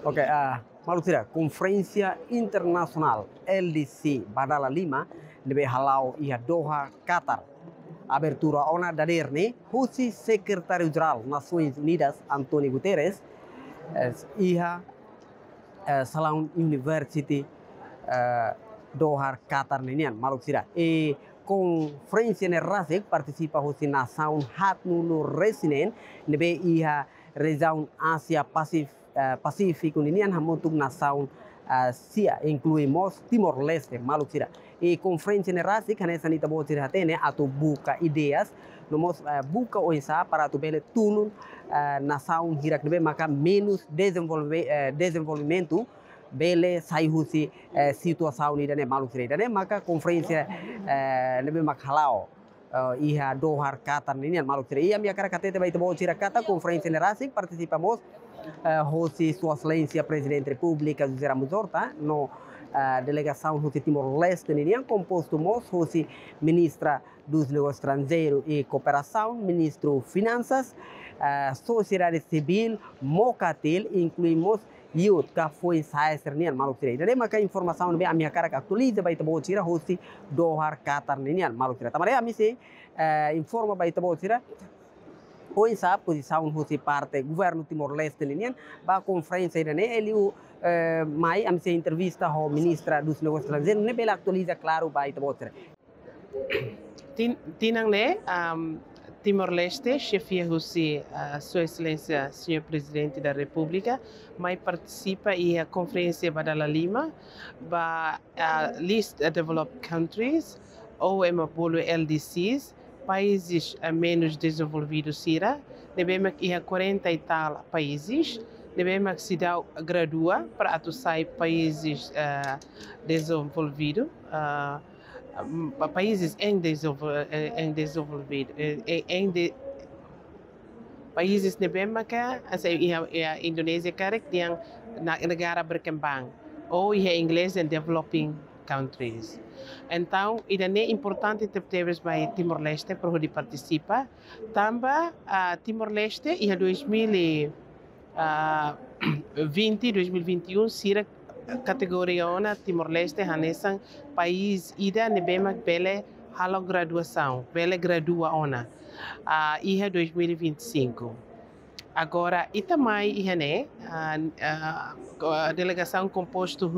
Ok, uh, tidak konferensi internasional LDC Badala Lima, lebih halau ia Doha, Qatar. Abertura ona ini, husi Sekretari Jeral Nasuiz Unidas, Antoni Guterres, eh, ia uh, eh, Salon University uh, Doha, Qatar nenian, tidak? E konferensi yang rasik, partisipasi husi Nasaun hat nulu resinen, lebih ia Rezaun Asia Pasifik. Eh, Pacífico, ninian untuk nasaun eh, sia incluimos Timor Leste, maluk sira. E generasi ne rasi esa nita bot sira tene atu buka ideas, nomos eh, buka oisa para tu bele tunun nasaun hirak lebih maka minus desenvolve, desenvolvimento bele situasau ni dane maluk sira dane maka konferensi nebe makhalao uh, iha dohar katan ini maluk akar Ia itu baik itu bawa cerita kata konferensi generasi partisipamos. Rossi, eh, Sua Excelência, Presidente da República, José Ramos Horta, no eh, delegação José Timor-Leste, composto por Rússia, ministra dos Negócios Estrangeiros e Cooperação, ministro Finanças, eh, sociedade civil, Mocatil, incluímos Yut, que foi Saester Nian Malukira. Daí, a informação bem a minha cara que atualiza, vai também tirar Rússia, Dohar, catar Nian Malukira. Também a mim informa, vai também tirar pois a posição de parte governo timor-leste linian ba conferência irane ele o eh, mai am se entrevista ao ministra dos negócios estrangeiros ne bela atualiza claro ba ita tinang Timor-Leste, chefia Rússia, a Sua Excelência, Senhor Presidente da República, mas participa e a conferência Badala Lima, ba a list of developed countries, ou é uma LDCs, países menos desenvolvidos será, devemos ir a 40 e tal países, devemos se dar gradua para atuar países uh, ah, desenvolvidos, uh, ah, ah, países em desenvolvimento, eh, em desenvolvimento, eh, eh, em de, países devemos que assim, a Indonésia quer que tenha na negara berkembang ou em inglês em developing countries. Então, ainda é importante ter para Timor-Leste, para onde participa. Também ah, a Timor-Leste, em 2020, 2021, será categoria Timor-Leste, Hanesan, país, ida, nebema, pele, halo graduação, pele gradua ona, ah, a 2025. Agora, e também, IHA, a, a, a delegação composta, uh,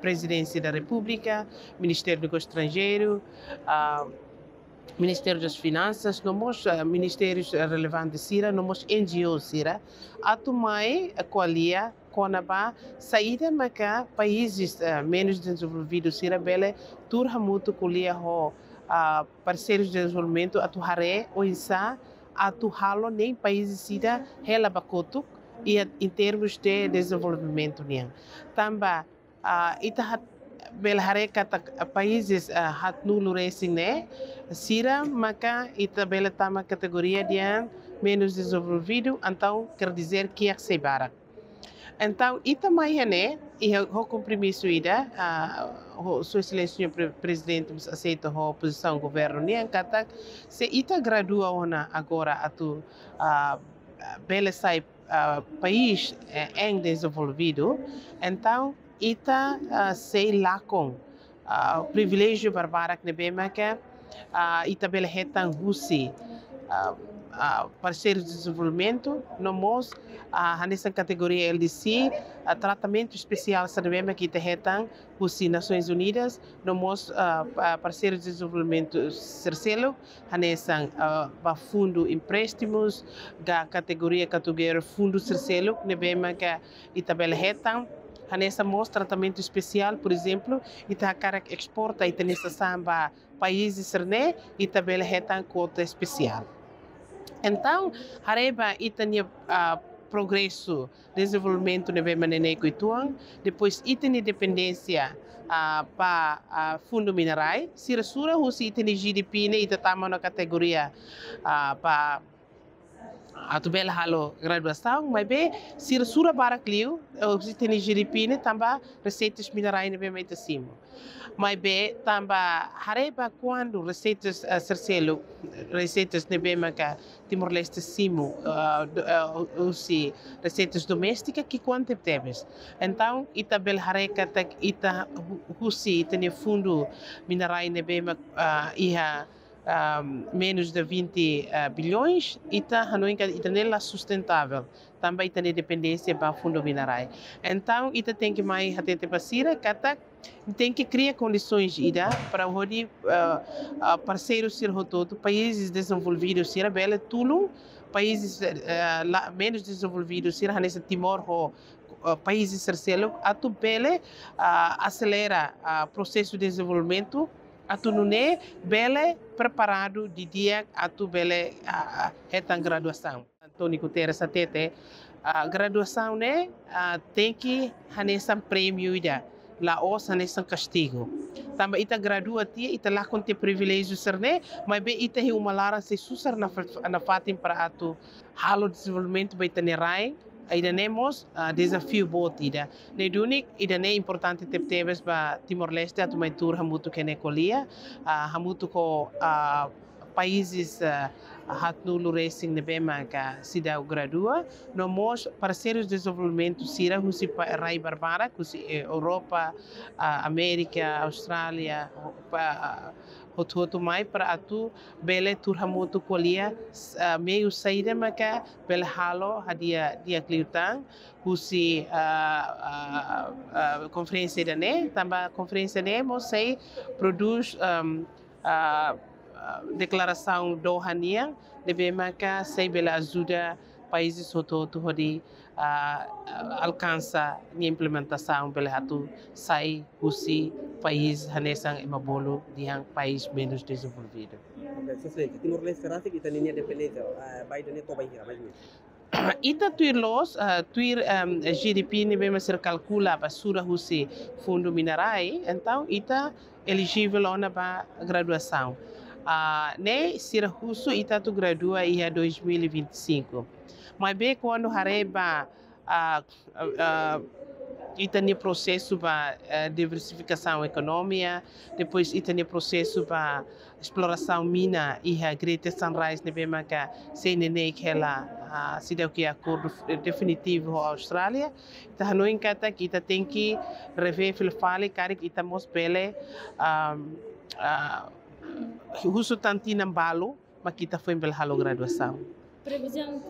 Presidência da República, Ministério do Estrangeiro, ah, Ministério das Finanças, nomos ah, ministérios relevantes Sira, nomos NGOs Sira, a tomai a qualia Conabá, saída maca países ah, menos desenvolvidos Sira Bele, turha muito colia ho uh, parceiros de desenvolvimento a tuharé o insá a tuhalo nem países Sira relabacotuk e em termos de desenvolvimento nian. Também ita hat bel kata países hat nulu racing né sira maka ita bela tama categoria de menos desenvolvido então quer dizer que é se então ita maia né e o compromisso ida o seu excelência presidente aceita a posição governo né kata se ita gradua ona agora atu bela sai país em desenvolvido então ita uh, sei lakong uh, privilégio barbarak nebe maka uh, ita bela hetan husi para de desenvolvimento no MOS nessa categoria LDC tratamento especial sabe maka ita hetan husi Nações Unidas no MOS parceiros de desenvolvimento Cercelo nessa ba fundo empréstimos da categoria categoria fundo Cercelo nebe maka ita bela hetan a nessa mostra tratamento especial, por exemplo, e tá cara exporta e essa samba países serne e também retan cota especial. Então, areba e tania ah, progresso, desenvolvimento no e Tuan, depois item dependência uh, ah, para uh, fundo minerais, se resura, se item GDP, né, e tamanho na categoria uh, ah, para atu bel halo graduação, mas bem, se sura para clio, eu se tem jiripine também receitas minerais bem mais acima. Mas bem, também hareba quando receitas a sercelo, receitas ne bem maca Timor Leste simo, ou se receitas domésticas que quanto temos. Então, ita bel hareca ita husi, ita ne fundo minerais ne bem maca um, menos de 20 uh, eh, bilhões e está não sustentável também está dependência para fundo minerais então ita tá, tem que mais atente para cira cata tá, tem que criar condições ida para o uh, parceiros ser todo países desenvolvidos ser bela tudo países uh, menos desenvolvidos ser nesse Timor ho países ser a tu bela acelera o processo de desenvolvimento atu nune bele preparado didiak dia atu bele uh, retan graduação. Antônio Guterres atete a graduação né uh, tem que hanesan prêmio ida la os hanesan castigo. Tamba ita gradua tia ita lá com te ser mas be ita hi se susar na na fatim para atu halo desenvolvimento be ita y temos uh, ah, desafío botida. Ne dunik y ne importante teptebes ba Timor Leste atumentur muito que necolia, uh, ah, hamutu ko uh, ah, países uh, nulo Racing de Bemaka Sida Gradua, no mos parceiros de desenvolvimento Sira Rusi Rai Barbara, eh, Europa, América, Austrália, hotu hotu mai para atu bele turhamu tu kualia ah, Mei me usaire maka bele halo hadia dia kliutang husi uh, ah, konferensi ah, dane tamba konferensi dane mo sei produz um, uh, declaração de maka sei bela zuda países soto hotu hodi uh, alcança a implementação pelo rato sai usi país hanesang imabolo dihang país menos desenvolvido. Okay, Timor Leste rasa kita linha de peleja, eh, Biden é toba hira, ita tuir los uh, tuir um, GDP ni bem ser calcula para sura husi fundo minerai então ita tá elegível ona para graduação né, ah, nem Siracuso está graduou gradua em 2025. Mas bem quando Hareba uh, uh, está no processo para eh, diversificação econômica, depois está processo para exploração mina e a Greta Sunrise na Bemaca, sem nem que ela ah, se deu que acordo definitivo a Austrália. Então, não encanta que tem que rever filfale fale, cara, que está mais bela husutan tinang balo, que foi belhalo graduação. Previsão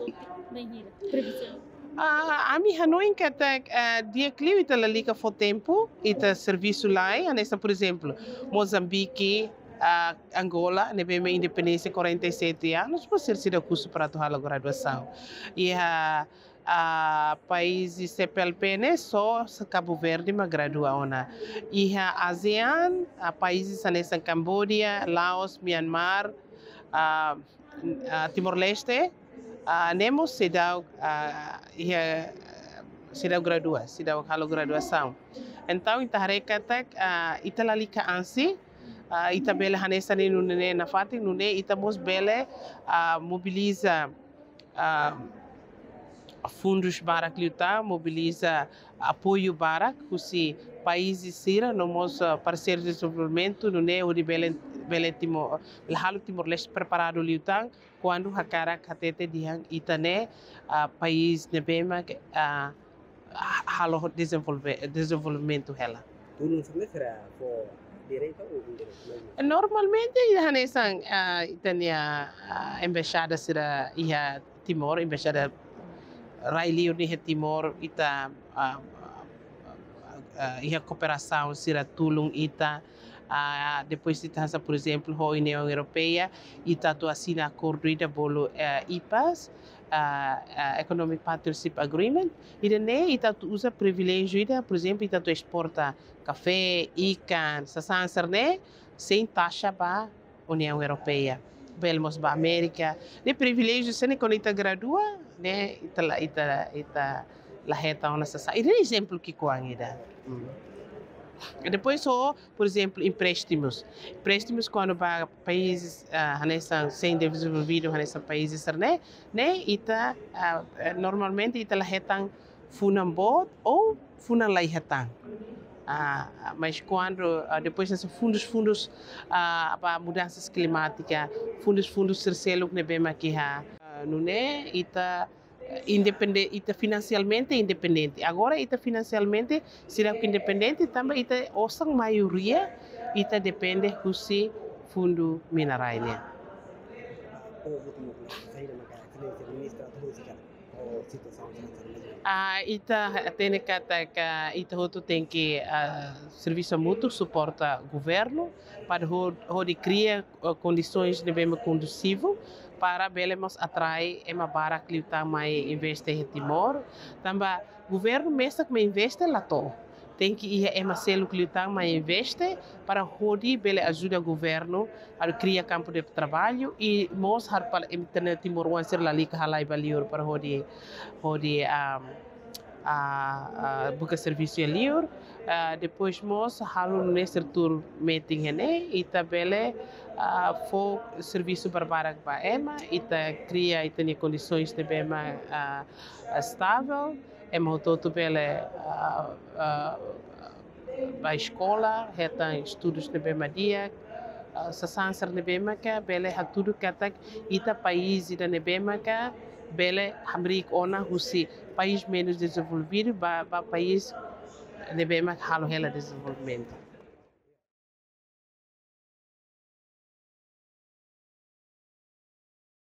banheira. Previsão. Uh, ami Hanoi que até uh, eh, dia clio ita lalica fo tempo ita serviço lá e por exemplo Moçambique uh, Angola nebe me independência 47 anos para ser sido curso para a halo graduação e uh, ah, a países CPLP só Cabo Verde mas na e a ASEAN a países anesa Camboja Laos Myanmar a, a Timor Leste a nemo se dá a, se dá gradua se dá halo graduação então intareka tak tá, a italalika ansi a itabela hanesa ne nunene nafati nune itamos bele a mobiliza a, fundos para lutar, mobiliza apoio para que os países sira nossos parceiros de desenvolvimento no neo de Belém Timor Leste preparado lutar quando a cara catete de Itané país de Bema halo desenvolvimento ela. Normalmente, a uh, Itania, embaixada será Timor, embaixada Raili Unihe Timor ita ia cooperação sira tulung ita depois ita por exemplo ho União Europeia ita tu assina acordo ita bolo eh, IPAS Economic Partnership Agreement, ida ne ita tu usa privilégio ida, por exemplo, ita tu exporta café, ican, sasanser ne, sem taxa para União Europeia. Belmos para América. Ne privilégio, se ne ita gradua, né itala ita ita la reta ona sasa e é exemplo que coang mm. Uhum. depois só por exemplo empréstimos empréstimos quando para países uh, ah, nessa sem desenvolvido nessa países né né ita uh, normalmente ita la reta funan bot ou funan la reta ah, ah, mas quando ah, depois nesses fundos fundos ah, para mudanças climáticas fundos fundos terceiro que né, bem aqui Nuné e está eh, independente, está financeiramente independente. Agora está financeiramente será que independente também está ouça maioria e está depende do se fundo mineral. Uh, ita tene kata ka ita hotu tem que uh, serviço mútuo suporta governo para ho, ho de cria uh, condições de bem conducivo para belemos atrai ema bara cliuta mai investe timor tamba governo mesta que me investe é lato tem que ir a Marcelo Clitão, mas investe para Rodi Bele ajuda o governo a criar campo de trabalho e mostrar para o Timor ser lá que halai valor para Rodi Rodi a a buscar serviço livre depois mos halu nesse tour meeting né e também a fo serviço para a ema e ta cria e tenha condições de bem uh, estável é todo pela é, a, a, a escola, reta estudos de bem dia, sasanser ne bemaka é, bele haturu é, katak ita país ita ne bemaka bele hamrik ona husi país menos desenvolvido ba, ba país ne bemaka halo hela desenvolvimento